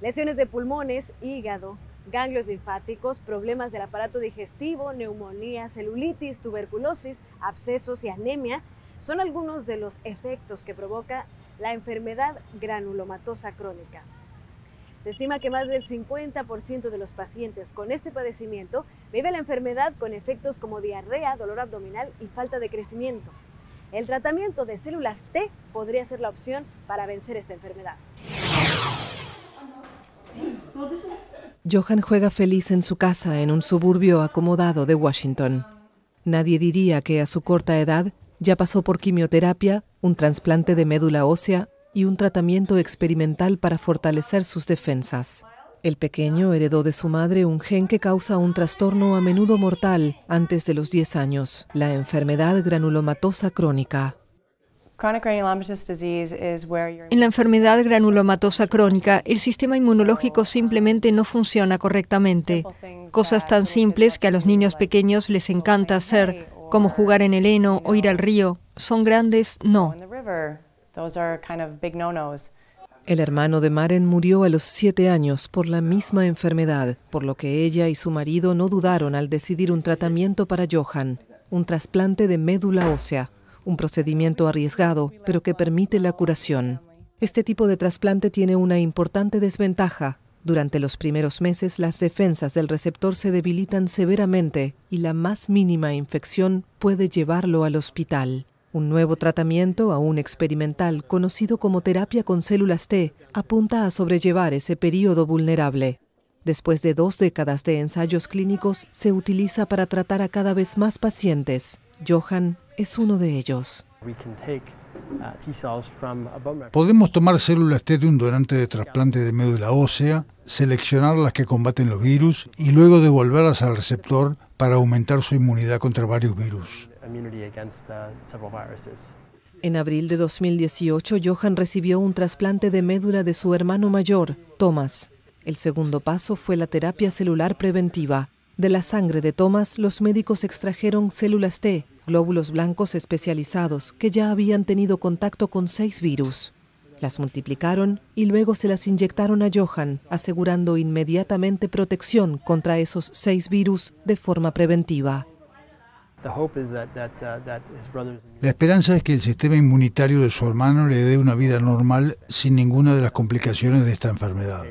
lesiones de pulmones, hígado, ganglios linfáticos, problemas del aparato digestivo, neumonía, celulitis, tuberculosis, abscesos y anemia son algunos de los efectos que provoca la enfermedad granulomatosa crónica. Se estima que más del 50% de los pacientes con este padecimiento vive la enfermedad con efectos como diarrea, dolor abdominal y falta de crecimiento. El tratamiento de células T podría ser la opción para vencer esta enfermedad. Johan juega feliz en su casa en un suburbio acomodado de Washington. Nadie diría que a su corta edad ya pasó por quimioterapia, un trasplante de médula ósea y un tratamiento experimental para fortalecer sus defensas. El pequeño heredó de su madre un gen que causa un trastorno a menudo mortal antes de los 10 años, la enfermedad granulomatosa crónica. En la enfermedad granulomatosa crónica, el sistema inmunológico simplemente no funciona um, correctamente. Cosas tan simples que a los niños pequeños les encanta hacer, como jugar en el heno o ir al río, son grandes no. El hermano de Maren murió a los siete años por la misma enfermedad, por lo que ella y su marido no dudaron al decidir un tratamiento para Johan, un trasplante de médula ósea un procedimiento arriesgado, pero que permite la curación. Este tipo de trasplante tiene una importante desventaja. Durante los primeros meses las defensas del receptor se debilitan severamente y la más mínima infección puede llevarlo al hospital. Un nuevo tratamiento, aún experimental, conocido como terapia con células T, apunta a sobrellevar ese periodo vulnerable. Después de dos décadas de ensayos clínicos, se utiliza para tratar a cada vez más pacientes. Johan es uno de ellos. Uh, Podemos tomar células T de un donante de trasplante de médula ósea, seleccionar las que combaten los virus y luego devolverlas al receptor para aumentar su inmunidad contra varios virus. Uh, en abril de 2018, Johan recibió un trasplante de médula de su hermano mayor, Thomas. El segundo paso fue la terapia celular preventiva. De la sangre de Thomas, los médicos extrajeron células T glóbulos blancos especializados que ya habían tenido contacto con seis virus. Las multiplicaron y luego se las inyectaron a Johan, asegurando inmediatamente protección contra esos seis virus de forma preventiva. Uh, La esperanza es que el sistema inmunitario de su hermano le dé una vida normal sin ninguna de las complicaciones de esta enfermedad.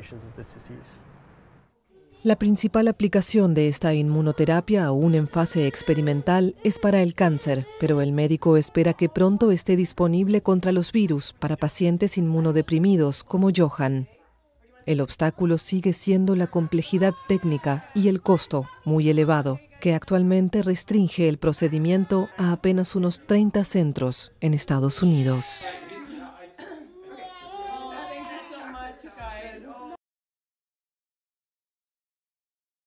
La principal aplicación de esta inmunoterapia, aún en fase experimental, es para el cáncer, pero el médico espera que pronto esté disponible contra los virus para pacientes inmunodeprimidos como Johan. El obstáculo sigue siendo la complejidad técnica y el costo, muy elevado, que actualmente restringe el procedimiento a apenas unos 30 centros en Estados Unidos.